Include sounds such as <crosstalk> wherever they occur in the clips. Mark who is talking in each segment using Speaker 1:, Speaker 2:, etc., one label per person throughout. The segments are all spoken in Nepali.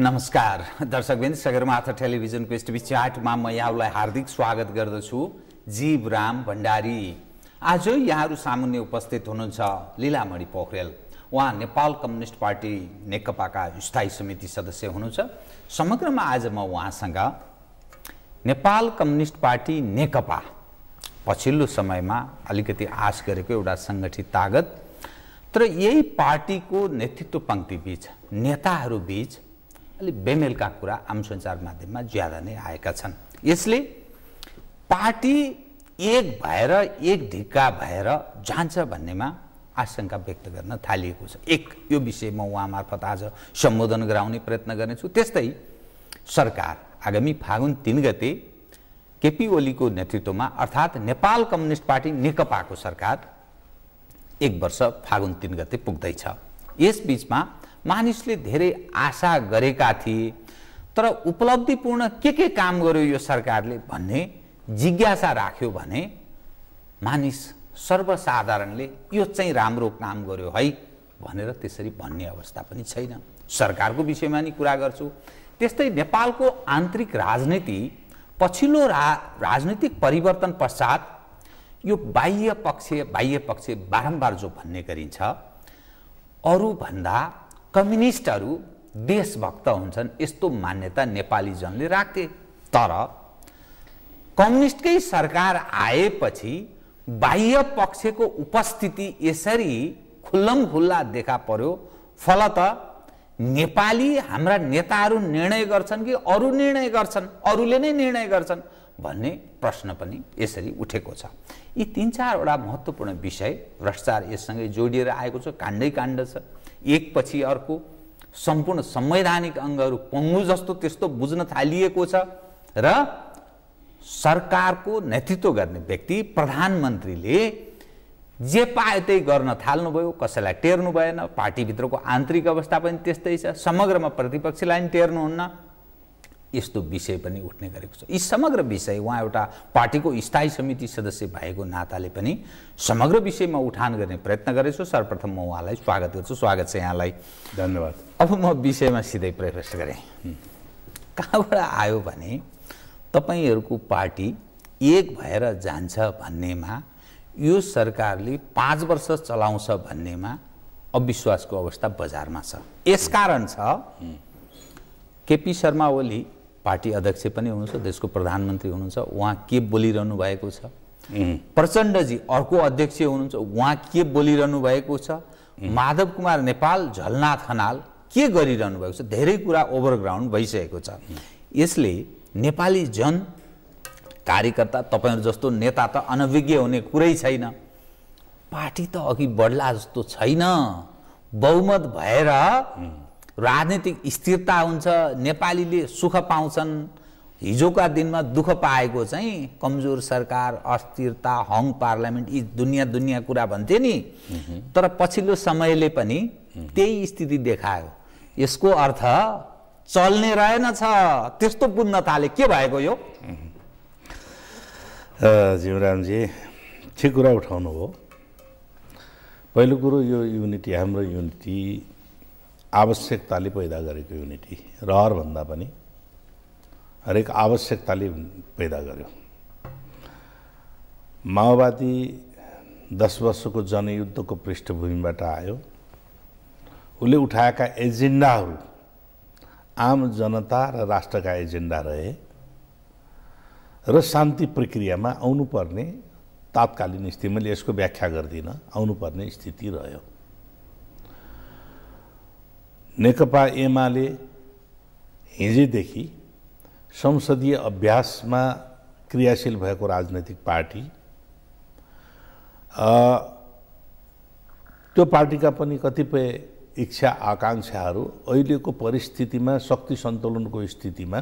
Speaker 1: नमस्कार दर्शकबिन्द सगरमाथा टेलिभिजनको यस्तो च्याटमा म यहाँलाई हार्दिक स्वागत गर्दछु जीवराम भण्डारी आज यहाँहरू सामुन्य उपस्थित हुनुहुन्छ लिलामणि पोखरेल उहाँ नेपाल कम्युनिस्ट पार्टी नेकपाका स्थायी समिति सदस्य हुनुहुन्छ समग्रमा आज म उहाँसँग नेपाल कम्युनिस्ट पार्टी नेकपा पछिल्लो समयमा अलिकति आश गरेको एउटा सङ्गठित तागत तर यही पार्टीको नेतृत्व पङ्क्तिबीच नेताहरूबीच अलिक बेमेलका कुरा आम सञ्चार माध्यममा ज्यादा नै आएका छन् यसले पार्टी एक भएर एक ढिक्का भएर जान्छ भन्नेमा आशंका व्यक्त गर्न थालिएको छ एक यो विषय म उहाँ मार्फत आज सम्बोधन गराउने प्रयत्न गर्नेछु त्यस्तै सरकार आगामी फागुन तिन गते केपी ओलीको नेतृत्वमा अर्थात् नेपाल कम्युनिस्ट पार्टी नेकपाको सरकार एक वर्ष फागुन तिन गते पुग्दैछ यसबिचमा मानिसले धेरै आशा गरेका थिए तर उपलब्धिपूर्ण के के काम गर्यो यो सरकारले भन्ने जिज्ञासा राख्यो भने मानिस सर्वसाधारणले यो चाहिँ राम्रो काम गर्यो है भनेर त्यसरी भन्ने अवस्था पनि छैन सरकारको विषयमा नि कुरा गर्छु त्यस्तै नेपालको आन्तरिक राजनीति पछिल्लो रा राजनीतिक परिवर्तन पश्चात यो बाह्य पक्ष बाह्य पक्ष बारम्बार जो भन्ने गरिन्छ अरूभन्दा कम्युनिस्टहरू देशभक्त हुन्छन् यस्तो मान्यता नेपालीजनले राख्थे तर कम्युनिस्टकै सरकार आएपछि बाह्य पक्षको उपस्थिति यसरी खुल्लम खुल्ला देखा पर्यो फलत नेपाली हाम्रा नेताहरू निर्णय गर्छन् कि अरू निर्णय गर्छन् अरूले नै निर्णय गर्छन् भन्ने प्रश्न पनि यसरी उठेको छ यी तिन चारवटा महत्त्वपूर्ण विषय भ्रष्टाचार यससँगै जोडिएर आएको छ काण्डै काण्ड छ एकपछि अर्को सम्पूर्ण संवैधानिक अङ्गहरू पङ्गु जस्तो त्यस्तो बुझ्न थालिएको छ र सरकारको नेतृत्व गर्ने व्यक्ति प्रधानमन्त्रीले जे पायो त्यही गर्न थाल्नुभयो कसैलाई टेर्नु भएन पार्टीभित्रको आन्तरिक अवस्था पनि त्यस्तै छ समग्रमा प्रतिपक्षीलाई पनि टेर्नुहुन्न यस्तो विषय पनि उठ्ने गरेको छ यी समग्र विषय उहाँ एउटा पार्टीको स्थायी समिति सदस्य भएको नाताले पनि समग्र विषयमा उठान गर्ने प्रयत्न गरेछु सर्वप्रथम म उहाँलाई स्वागत गर्छु स्वागत छ यहाँलाई धन्यवाद अब म विषयमा सिधै प्रवेश गरेँ कहाँबाट आयो भने तपाईँहरूको पार्टी एक भएर जान्छ भन्नेमा यो सरकारले पाँच वर्ष चलाउँछ भन्नेमा अविश्वासको अवस्था बजारमा छ यसकारण छ केपी शर्मा ओली पार्टी अध्यक्ष पनि हुनुहुन्छ देशको प्रधानमन्त्री हुनुहुन्छ उहाँ के बोलिरहनु भएको छ प्रचण्डजी अर्को अध्यक्ष हुनुहुन्छ उहाँ के बोलिरहनु भएको छ माधव कुमार नेपाल झलनाथ खनाल के गरिरहनु भएको छ धेरै कुरा ओभरग्राउन्ड भइसकेको छ यसले नेपाली जन कार्यकर्ता तपाईँहरू जस्तो नेता त अनभिज्ञ हुने कुरै छैन पार्टी त अघि बढ्ला जस्तो छैन बहुमत भएर राजनीतिक स्थिरता हुन्छ नेपालीले सुख पाउँछन् हिजोका दिनमा दुःख पाएको चाहिँ कमजोर सरकार अस्थिरता हङ पार्लियामेन्ट यी दुनियाँ दुनियाँ कुरा भन्थे नि तर पछिल्लो समयले पनि त्यही स्थिति देखायो यसको अर्थ चल्ने रहेनछ त्यस्तो बुझ्न के भएको यो
Speaker 2: जीवरामजी ठिक कुरा उठाउनु हो पहिलो कुरो यो युनिटी हाम्रो युनिटी आवश्यकताले पैदा गरेको युनिटी रहरभन्दा पनि हरेक आवश्यकताले पैदा गर्यो माओवादी दस वर्षको जनयुद्धको पृष्ठभूमिबाट आयो उसले उठाएका एजेन्डाहरू आम जनता र राष्ट्रका एजेन्डा रहे र शान्ति प्रक्रियामा आउनुपर्ने तात्कालीन स्थिति मैले यसको व्याख्या गर्दिनँ आउनुपर्ने स्थिति रह्यो नेकपा एमाले हिजैदेखि संसदीय अभ्यासमा क्रियाशील भएको राजनैतिक पार्टी त्यो पार्टीका पनि कतिपय इच्छा आकाङ्क्षाहरू अहिलेको परिस्थितिमा शक्ति सन्तुलनको स्थितिमा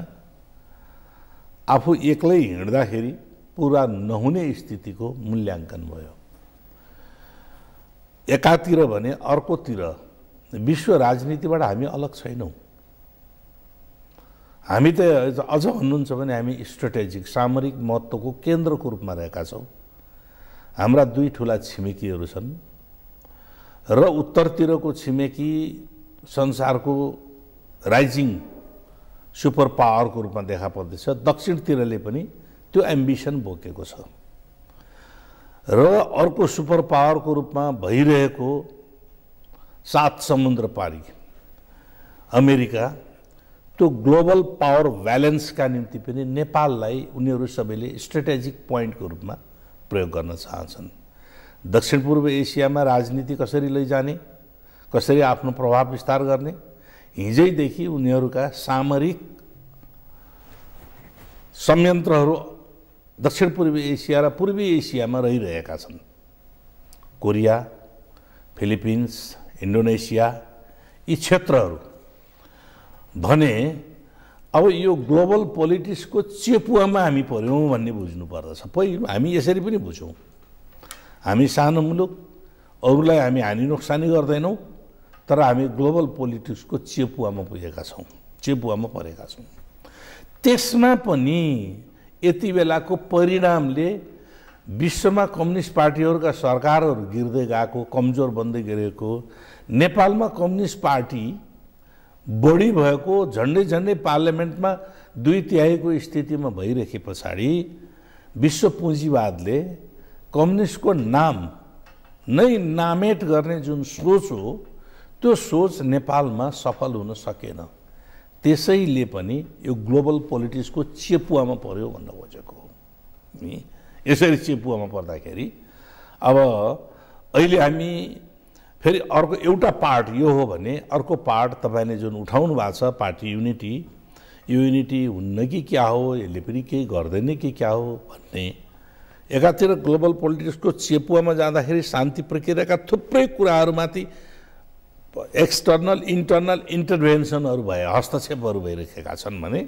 Speaker 2: आफू एक्लै हिँड्दाखेरि पुरा नहुने स्थितिको मूल्याङ्कन भयो एकातिर भने अर्कोतिर विश्व राजनीतिबाट हामी अलग छैनौँ हामी त अझ भन्नुहुन्छ भने हामी स्ट्रेटेजिक सामरिक महत्त्वको केन्द्रको रूपमा रहेका छौँ हाम्रा दुई ठुला छिमेकीहरू छन् र उत्तरतिरको छिमेकी संसारको राइजिङ सुपर पावरको रूपमा देखा पर्दैछ दक्षिणतिरले पनि त्यो एम्बिसन बोकेको छ र अर्को सुपर पावरको रूपमा भइरहेको सात समुद्र पारी अमेरिका त्यो ग्लोबल पावर ब्यालेन्सका निम्ति पनि नेपाललाई उनीहरू सबैले स्ट्रेटेजिक पोइन्टको रूपमा प्रयोग गर्न चाहन्छन् दक्षिण पूर्व एसियामा राजनीति कसरी लैजाने कसरी आफ्नो प्रभाव विस्तार गर्ने हिजैदेखि उनीहरूका सामरिक संयन्त्रहरू दक्षिण पूर्वी एसिया र पूर्वी एसियामा रहिरहेका छन् कोरिया फिलिपिन्स इन्डोनेसिया यी क्षेत्रहरू भने अब यो ग्लोबल पोलिटिक्सको चेपुवामा हामी पऱ्यौँ भन्ने बुझ्नुपर्दछ पहिलो हामी यसरी पनि बुझौँ हामी सानो मुलुक अरूलाई हामी हानि नोक्सानी गर्दैनौँ तर हामी ग्लोबल पोलिटिक्सको चेपुवामा पुगेका छौँ चेपुवामा परेका छौँ त्यसमा पनि यति बेलाको परिणामले विश्वमा कम्युनिस्ट पार्टीहरूका सरकारहरू गिर्दै गएको कमजोर बन्दै गएको नेपालमा कम्युनिस्ट पार्टी बढी भएको झन्डै झन्डै पार्लियामेन्टमा दुई तिहाईको स्थितिमा भइरहे पछाडि विश्व पुँजीवादले कम्युनिस्टको नाम नै नामेट गर्ने जुन सोच हो त्यो सोच नेपालमा सफल हुन सकेन त्यसैले पनि यो ग्लोबल पोलिटिक्सको चेपुवामा पर्यो भन्न खोजेको हो यसरी चिपुवामा पर्दाखेरि अब अहिले हामी फेरि अर्को एउटा पार्ट यो हो भने अर्को पार्ट तपाईँले जुन उठाउनु भएको छ पार्टी युनिटी युनिटी हुन्न कि क्या हो यसले पनि केही गर्दैन कि क्या हो भन्ने एकातिर ग्लोबल पोलिटिक्सको चेपुवामा जाँदाखेरि शान्ति प्रक्रियाका थुप्रै कुराहरूमाथि एक्सटर्नल इन्टर्नल इन्टरभेन्सनहरू भए हस्तक्षेपहरू भइरहेका छन् भने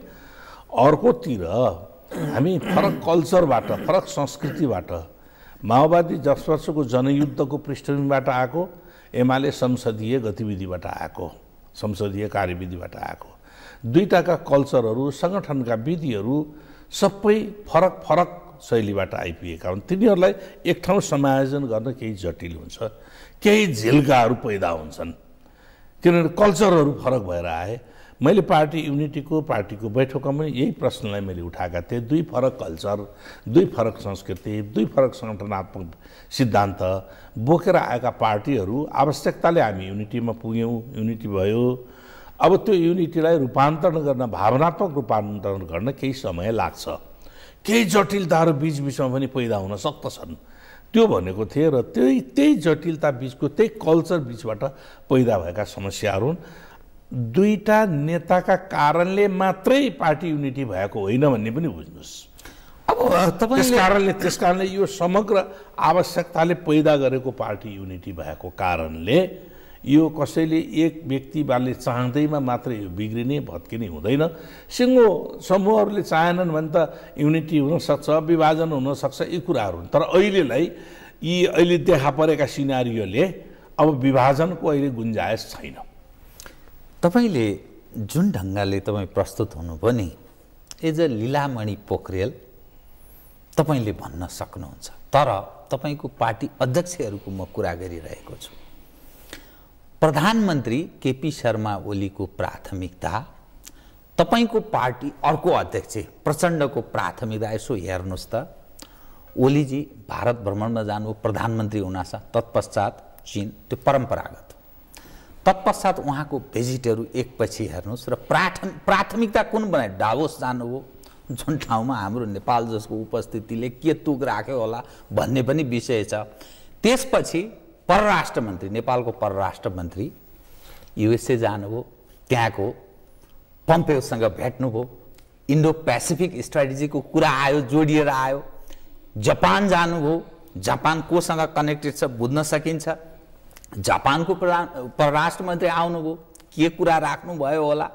Speaker 2: अर्कोतिर हामी फरक कल्चरबाट फरक संस्कृतिबाट माओवादी दस वर्षको जनयुद्धको पृष्ठभूमिबाट आएको एमाले संसदीय गतिविधिबाट आएको संसदीय कार्यविधिबाट आएको दुईवटाका कल्चरहरू सङ्गठनका विधिहरू सबै फरक फरक शैलीबाट आइपुगेका हुन् तिनीहरूलाई एक ठाउँ समायोजन गर्न केही जटिल हुन्छ केही झिल्काहरू पैदा हुन्छन् किनभने कल्चरहरू फरक भएर आए मैले पार्टी युनिटीको पार्टीको बैठकमा पनि यही प्रश्नलाई मैले उठाएका थिएँ दुई फरक कल्चर दुई फरक संस्कृति दुई फरक सङ्गठनात्मक सिद्धान्त बोकेर आएका पार्टीहरू आवश्यकताले हामी युनिटीमा पुग्यौँ युनिटी भयो अब त्यो युनिटीलाई रूपान्तरण गर्न भावनात्मक रूपान्तरण गर्न केही समय लाग्छ केही जटिलताहरू बिचबिचमा पनि पैदा हुन सक्दछन् त्यो भनेको थिएँ र त्यही त्यही जटिलता बिचको त्यही कल्चर बिचबाट पैदा भएका समस्याहरू हुन् दुईटा नेताका कारणले मात्रै पार्टी युनिटी भएको होइन भन्ने पनि बुझ्नुहोस् अब तपाईँ कारणले त्यस कारणले यो समग्र आवश्यकताले पैदा गरेको पार्टी युनिटी भएको कारणले यो कसैले एक बाल्ने चाहँदैमा मात्रै यो बिग्रिने भत्किने हुँदैन सिङ्गो समूहहरूले चाहेनन् भने त युनिटी हुनसक्छ विभाजन हुनसक्छ यी कुराहरू तर अहिलेलाई यी अहिले देखा परेका सिनारीयोले अब विभाजनको अहिले गुन्जायस छैन तपाईँले जुन ढङ्गले तपाईँ प्रस्तुत हुनुभयो नि एज अ
Speaker 1: लिलामणि पोखरेल तपाईँले भन्न सक्नुहुन्छ तर तपाईँको पार्टी अध्यक्षहरूको म कुरा गरिरहेको छु प्रधानमन्त्री केपी शर्मा ओलीको प्राथमिकता तपाईँको पार्टी अर्को अध्यक्ष प्रचण्डको प्राथमिकता यसो हेर्नुहोस् त ओलीजी भारत भ्रमणमा जानु प्रधानमन्त्री हुनासा तत्पश्चात चिन त्यो परम्परागत तत्पश्चात उहाँको भेजिटहरू एकपछि हेर्नुहोस् र प्राथम प्राथमिकता कुन बनायो डाभोस हो जुन ठाउँमा हाम्रो नेपाल जसको उपस्थितिले के तुक राख्यो होला भन्ने पनि विषय छ त्यसपछि परराष्ट्र मन्त्री नेपालको परराष्ट्र मन्त्री युएसए जानुभयो त्यहाँको पम्पेसँग भेट्नुभयो इन्डो पेसिफिक स्ट्राटेजीको कुरा आयो जोडिएर आयो जापान जानुभयो जापान कोसँग कनेक्टेड छ बुझ्न सकिन्छ जापानको परराष्ट्र मन्त्री आउनुभयो के कुरा राख्नुभयो होला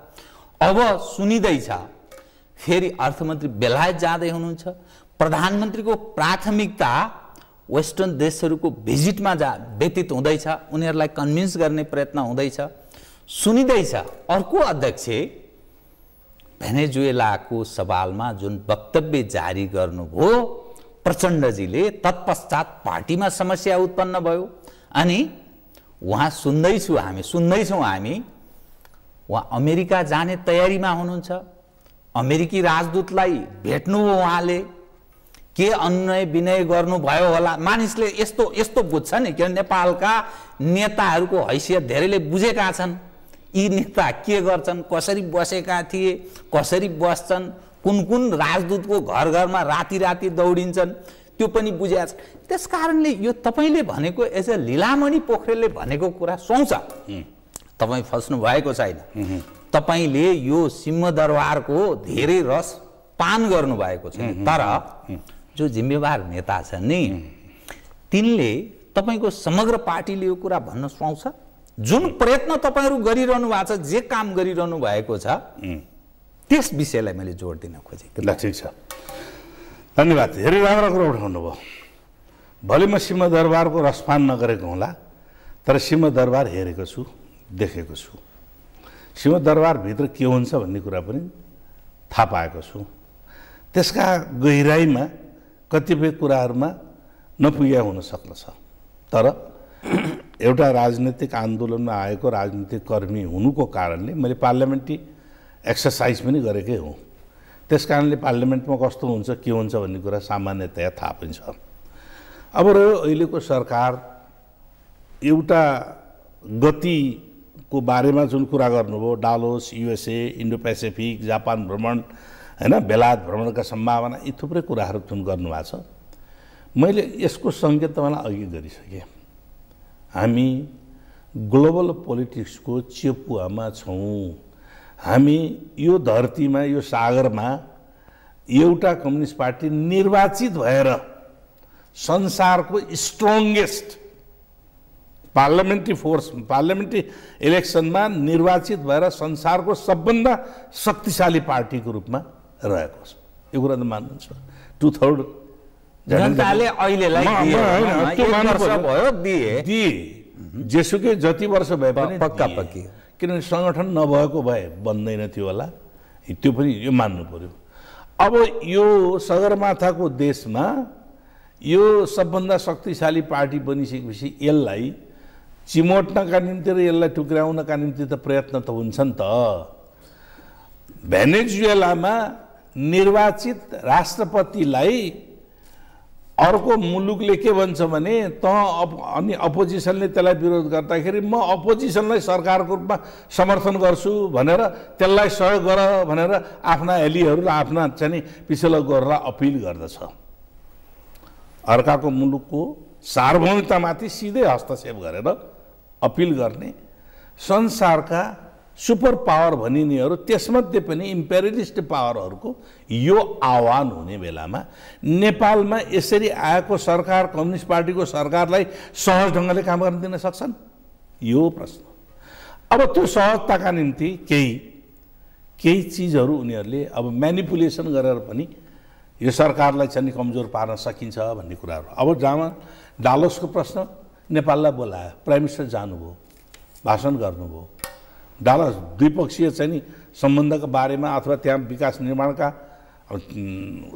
Speaker 1: अब सुनिँदैछ फेरि अर्थमन्त्री बेलायत जाँदै हुनुहुन्छ प्रधानमन्त्रीको प्राथमिकता वेस्टर्न देशहरूको भिजिटमा जा व्यतीत हुँदैछ उनीहरूलाई कन्भिन्स गर्ने प्रयत्न हुँदैछ सुनिँदैछ अर्को अध्यक्ष भेनेजुएलाको सवालमा जुन वक्तव्य जारी गर्नुभयो प्रचण्डजीले तत्पश्चात पार्टीमा समस्या उत्पन्न भयो अनि उहाँ सुन्दैछु हामी सुन्दैछौँ हामी उहाँ अमेरिका जाने तयारीमा हुनुहुन्छ अमेरिकी राजदूतलाई भेट्नु हो उहाँले के अन्वय विनय गर्नुभयो होला मानिसले यस्तो यस्तो बुझ्छ नि किन नेपालका नेताहरूको हैसियत धेरैले बुझेका छन् यी नेता के गर्छन् कसरी बसेका थिए कसरी बस्छन् कुन कुन राजदूतको घर घरमा राति राति दौडिन्छन् त्यो पनि बुझेका छन् त्यस कारणले यो तपाईँले भनेको एज अ लिलामणि पोखरेलले भनेको कुरा सुहाउँछ तपाईँ फस्नु भएको छैन तपाईँले यो सिंहदरबारको धेरै रस पान गर्नुभएको छ तर जो जिम्मेवार नेता छन् नि तिनले तपाईँको समग्र पार्टीले यो कुरा भन्न सुहाउँछ जुन प्रयत्न तपाईँहरू गरिरहनु भएको छ जे काम गरिरहनु भएको छ त्यस विषयलाई मैले जोड दिन खोजेँ
Speaker 2: ठिक छ धन्यवाद धेरै राम्रो कुरा उठाउनु भयो भले म सिंहदरबारको रसपान नगरेको होला तर सिंहदरबार हेरेको छु देखेको छु सिंहदरबारभित्र के हुन्छ भन्ने कुरा पनि थाहा पाएको छु त्यसका गहिराइमा कतिपय कुराहरूमा नपुग्या हुन सक्दछ तर <clears throat> एउटा राजनीतिक आन्दोलनमा आएको राजनीतिक कर्मी हुनुको कारणले मैले पार्लियामेन्ट्री एक्सर्साइज पनि गरेकै हुँ त्यस कारणले पार्लियामेन्टमा कस्तो हुन्छ के हुन्छ भन्ने कुरा सामान्यतया थाहा पनि छ अब रह्यो अहिलेको सरकार एउटा गतिको बारेमा जुन कुरा गर्नुभयो Dallas USA Indo Pacific Japan भ्रमण होइन बेलायत भ्रमणका सम्भावना यी थुप्रै कुराहरू जुन गर्नुभएको छ मैले यसको सङ्केत तपाईँलाई अघि गरिसकेँ हामी ग्लोबल पोलिटिक्सको चेपुवामा छौँ हामी यो धरतीमा यो सागरमा एउटा कम्युनिस्ट पार्टी निर्वाचित भएर संसारको स्ट्रङ्गेस्ट पार्लियामेन्ट्री फोर्स पार्लियामेन्ट्री इलेक्सनमा निर्वाचित भएर संसारको सबभन्दा शक्तिशाली पार्टीको रूपमा रहेको छ यो कुरा त मान्नुहुन्छ टु थर्ड जनताले दिए जेसुकै जति वर्ष भए पनि पक्का पक्की किनभने सङ्गठन नभएको भए बन्दैन थियो होला त्यो पनि यो मान्नु पऱ्यो अब यो सगरमाथाको देशमा यो सबभन्दा शक्तिशाली पार्टी बनिसकेपछि यसलाई चिमोट्नका निम्ति र यसलाई टुक्राउनका निम्ति त प्रयत्न त हुन्छ नि त भेनेजुएलामा निर्वाचित राष्ट्रपतिलाई अर्को मुलुकले के भन्छ भने त अनि अपोजिसनले त्यसलाई विरोध गर्दाखेरि म अपोजिसनलाई सरकारको रूपमा समर्थन गर्छु भनेर त्यसलाई सहयोग गर भनेर आफ्ना हेलीहरू र आफ्ना चाहिँ पिछलो गरेर अपिल गर्दछ अर्काको मुलुकको सार्वभौमिकतामाथि सिधै हस्तक्षेप गरेर अपिल गर्ने संसारका सुपर पावर भनिनेहरू त्यसमध्ये पनि इम्पेरियलिस्ट पावरहरूको यो आह्वान हुने बेलामा नेपालमा यसरी आएको सरकार कम्युनिस्ट पार्टीको सरकारलाई सहज ढङ्गले काम गर्न दिन सक्छन् यो प्रश्न अब त्यो सहजताका निम्ति केही केही चिजहरू उनीहरूले अब म्यानिपुलेसन गरेर पनि यो सरकारलाई चाहिँ कमजोर पार्न सकिन्छ भन्ने कुराहरू अब जामा डालोसको प्रश्न नेपाललाई बोलायो प्राइम मिनिस्टर जानुभयो भाषण गर्नुभयो डालस द्विपक्षीय चाहिँ नि सम्बन्धको बारेमा अथवा त्यहाँ विकास निर्माणका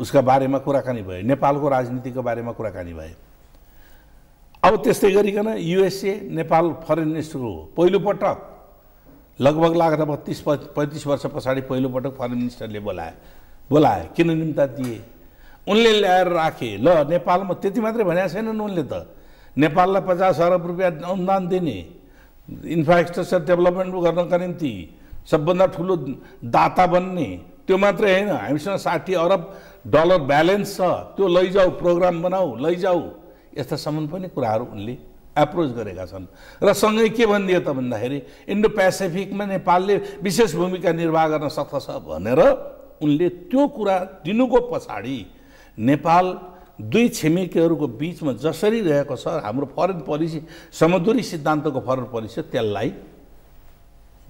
Speaker 2: उसका बारेमा कुराकानी भयो नेपालको राजनीतिको बारेमा कुराकानी भयो अब त्यस्तै गरिकन युएसए नेपाल फरेन मिनिस्टर हो पहिलोपटक लगभग लाग्दा बत्तिस पैँतिस वर्ष पछाडि पहिलोपटक फरेन मिनिस्टरले बोलाए बोलाए किन निम्ता दिए उनले ल्याएर राखे ल नेपालमा त्यति मात्रै भनेको छैनन् उनले त नेपाललाई पचास अरब रुपियाँ अनुदान दिने इन्फ्रास्ट्रक्चर डेभलपमेन्ट गर्नका निम्ति सबभन्दा ठुलो दाता बन्ने त्यो मात्रै होइन हामीसँग साठी अरब डलर ब्यालेन्स छ त्यो लैजाऊ प्रोग्राम बनाऊ लैजाऊ यस्ता यस्तासम्म पनि कुराहरू उनले एप्रोच गरेका छन् र सँगै के भनिदियो त भन्दाखेरि इन्डो पेसिफिकमा नेपालले विशेष भूमिका निर्वाह गर्न सक्दछ भनेर उनले त्यो कुरा दिनुको पछाडि नेपाल दुई छिमेकीहरूको बिचमा जसरी रहेको छ हाम्रो फरेन पोलिसी समुद्री सिद्धान्तको फरेन पोलिसी त्यसलाई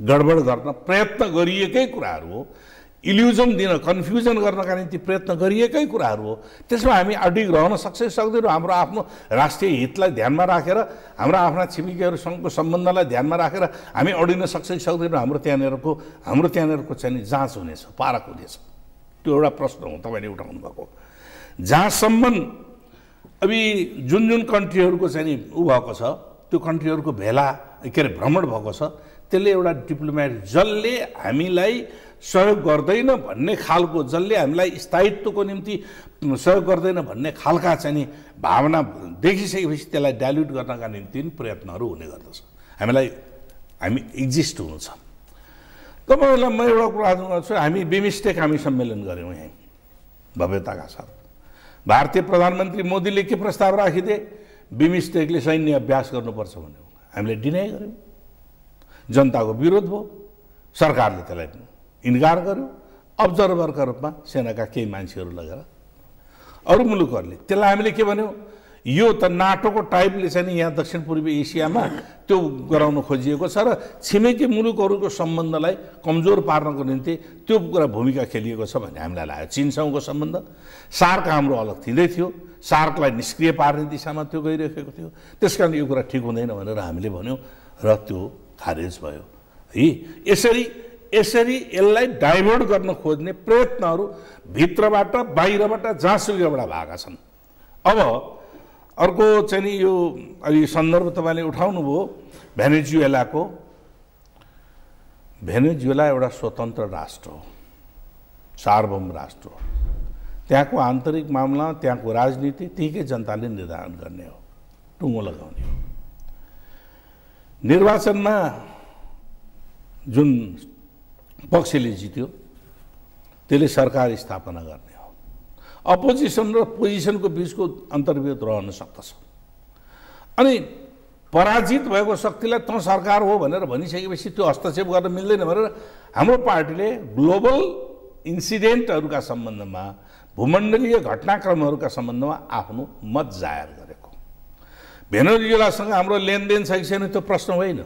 Speaker 2: गडबड गर्न प्रयत्न गरिएकै कुराहरू हो इल्युजन दिन कन्फ्युजन गर्नका निम्ति प्रयत्न गरिएकै कुराहरू हो त्यसमा हामी अडिग रहन सक्छै सक्दैनौँ हाम्रो आफ्नो राष्ट्रिय हितलाई ध्यानमा राखेर हाम्रो आफ्ना छिमेकीहरूसँगको सम्बन्धलाई ध्यानमा राखेर हामी अडिन सक्छै सक्दैनौँ हाम्रो त्यहाँनिरको हाम्रो त्यहाँनिरको चाहिँ जाँच हुनेछ पारक हुनेछ त्यो एउटा प्रश्न हो तपाईँले उठाउनु भएको जहाँसम्म अब जुन जुन कन्ट्रीहरूको चाहिँ नि ऊ भएको छ त्यो कन्ट्रीहरूको भेला के अरे भ्रमण भएको छ त्यसले एउटा डिप्लोमेट जसले हामीलाई सहयोग गर्दैन भन्ने खालको जसले हामीलाई स्थायित्वको निम्ति सहयोग गर्दैन भन्ने खालका चाहिँ नि भावना देखिसकेपछि त्यसलाई डाइल्युट गर्नका निम्ति प्रयत्नहरू हुने गर्दछ हामीलाई हामी एक्जिस्ट हुन्छ तपाईँहरूलाई म एउटा कुरा गर्छु हामी बिमिस्टेक हामी सम्मेलन गऱ्यौँ यहीँ भव्यताका साथ भारतीय प्रधानमन्त्री मोदीले के प्रस्ताव राखिदिए बिमिस्टेकले सैन्य अभ्यास गर्नुपर्छ भन्यो हामीले डिनाइ गऱ्यौँ जनताको विरोध भयो सरकारले त्यसलाई इन्कार गर्यो अब्जर्भरका रूपमा सेनाका केही मान्छेहरू लगेर अरू मुलुकहरूले त्यसलाई हामीले के भन्यौँ यो त नाटोको टाइपले चाहिँ यहाँ दक्षिण पूर्वी एसियामा त्यो गराउन खोजिएको छ र छिमेकी मुलुकहरूको सम्बन्धलाई कमजोर पार्नको निम्ति त्यो कुरा भूमिका खेलिएको छ भन्ने हामीलाई लाग्यो चिनसँगको सम्बन्ध सार्क हाम्रो अलग थिँदै थियो सार्कलाई निष्क्रिय पार्ने दिशामा त्यो गइरहेको थियो त्यस यो कुरा ठिक हुँदैन भनेर हामीले भन्यौँ र त्यो खारेज भयो है यसरी यसरी यसलाई डाइभर्ट गर्न खोज्ने प्रयत्नहरू भित्रबाट बाहिरबाट जहाँसुकैबाट भएका छन् अब अर्को चाहिँ नि यो अहिले सन्दर्भ तपाईँले उठाउनुभयो भेनेजुएलाको भेनेजुएला एउटा स्वतन्त्र राष्ट्र हो सार्वभौम राष्ट्र हो त्यहाँको आन्तरिक मामला त्यहाँको राजनीति त्यहीँकै जनताले निर्धारण गर्ने हो टुङ्गो लगाउने हो निर्वाचनमा जुन पक्षले जित्यो त्यसले सरकार स्थापना गर्ने अपोजिसन र पोजिसनको बिचको अन्तर्विरोध रहन सक्दछ अनि पराजित भएको शक्तिलाई तँ सरकार हो भनेर भनिसकेपछि त्यो हस्तक्षेप गर्न मिल्दैन भनेर हाम्रो पार्टीले ग्लोबल इन्सिडेन्टहरूका सम्बन्धमा भूमण्डलीय घटनाक्रमहरूका सम्बन्धमा आफ्नो मत जाहेर गरेको भेनोरियोलासँग हाम्रो लेनदेन छ कि छैन त्यो प्रश्न होइन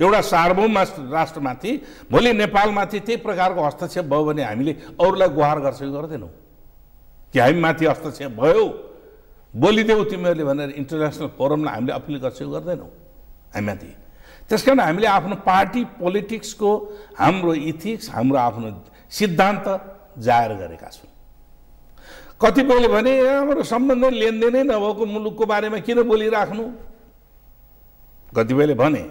Speaker 2: एउटा सार्वभौम राष्ट्रमाथि भोलि नेपालमाथि त्यही प्रकारको हस्तक्षेप भयो भने हामीले अरूलाई गुहार गर्छ कि गर्दैनौँ कि हामीमाथि हस्तक्षेप भयो बोलिदेऊ तिमीहरूले भनेर इन्टरनेसनल फोरमलाई हामीले अपिल गर्छौँ गर्दैनौँ हामीमाथि त्यस कारण हामीले आफ्नो पार्टी पोलिटिक्सको हाम्रो इथिक्स हाम्रो आफ्नो सिद्धान्त जाहेर गरेका छौँ कतिपयले भने हाम्रो सम्बन्ध लेनदेनै नभएको मुलुकको बारेमा किन बोलिराख्नु कतिपयले भने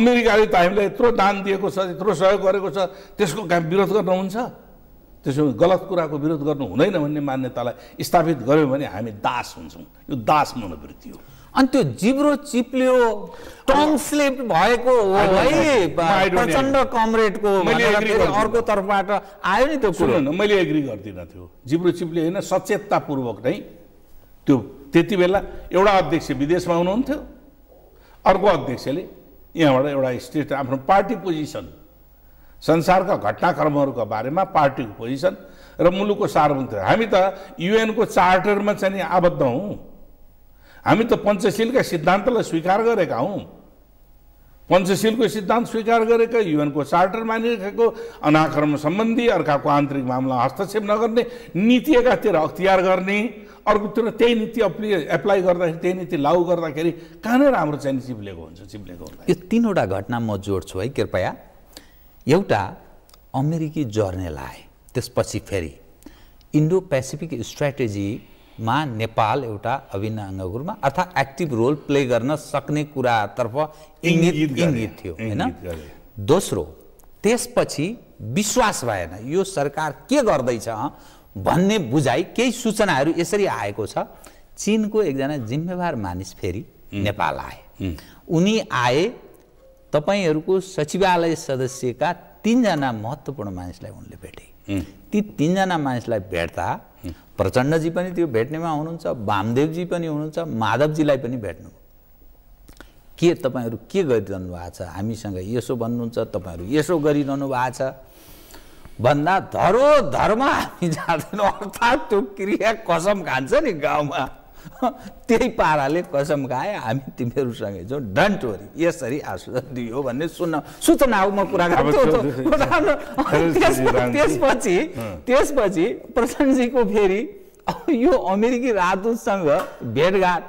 Speaker 2: अमेरिकाले त हामीलाई यत्रो दान दिएको छ यत्रो सहयोग गरेको छ त्यसको काम विरोध गर्नुहुन्छ त्यसो गलत कुराको विरोध गर्नु हुँदैन भन्ने मान्यतालाई स्थापित गर्यो भने हामी दास हुन्छौँ यो दास मनोवृत्ति हो
Speaker 1: अनि त्यो जिब्रो चिप्लियो टङ स्लिप भएको हो है प्रचण्ड
Speaker 2: कमरेडको अर्कोतर्फबाट आयो नि त्यो न मैले एग्री गर्दिनँ थियो जिब्रो चिप्लियो होइन सचेततापूर्वक नै त्यो त्यति बेला एउटा अध्यक्ष विदेशमा हुनुहुन्थ्यो अर्को अध्यक्षले यहाँबाट एउटा स्टेट आफ्नो पार्टी पोजिसन संसारका घटनाक्रमहरूको बारेमा पार्टीको पोजिसन र मुलुकको सार्वतन्त्र हामी त युएनको चार्टरमा चाहिँ नि आबद्ध हौँ हामी त पञ्चशीलका सिद्धान्तलाई स्वीकार गरेका हौँ पञ्चशीलको सिद्धान्त स्वीकार गरेका युएनको चार्टर मानिरहेको अनाक्रम सम्बन्धी अर्काको आन्तरिक मामला हस्तक्षेप नगर्ने नीति एकातिर अख्तियार गर्ने अर्कोतिर त्यही नीति अप्लि एप्लाई गर्दाखेरि त्यही नीति लागू गर्दाखेरि कहाँनिर हाम्रो चाहिँ चिप्लेको हुन्छ चिप्लेको हुन्छ
Speaker 1: यो तिनवटा घटना म जोड्छु है कृपया एउटा अमेरिकी जर्नेल आए त्यसपछि फेरि इन्डो पेसिफिक स्ट्राटेजीमा नेपाल एउटा अभिन्न अङ्गको रूपमा अर्थात् एक्टिभ रोल प्ले गर्न सक्ने कुरातर्फ इङ्गित इङ्गित थियो होइन दोस्रो त्यसपछि विश्वास भएन यो सरकार के गर्दैछ भन्ने बुझाइ केही सूचनाहरू यसरी आएको छ चिनको एकजना जिम्मेवार मानिस फेरि नेपाल आए उनी आए तपाईँहरूको सचिवालय सदस्यका तिनजना महत्त्वपूर्ण मानिसलाई उनले भेटे ती तिनजना मानिसलाई भेट्दा प्रचण्डजी पनि त्यो भेट्नेमा हुनुहुन्छ वामदेवजी पनि हुनुहुन्छ माधवजीलाई पनि भेट्नु के तपाईँहरू के गरिरहनु भएको छ हामीसँग यसो भन्नुहुन्छ तपाईँहरू यसो गरिरहनु भएको छ भन्दा धरो धर्म हामी जाँदैनौँ अर्थात् त्यो क्रिया कसम खान्छ नि गाउँमा <laughs> त्यही पाराले कसम खाए हामी तिमीहरूसँगै छौँ डन्ट वरी यसरी आश्वासन दियो भन्ने सुन्न सूचना हो म कुरा गर्छु <laughs> <laughs> त्यसपछि त्यसपछि प्रचण्डजीको फेरि यो अमेरिकी राजदूतसँग भेटघाट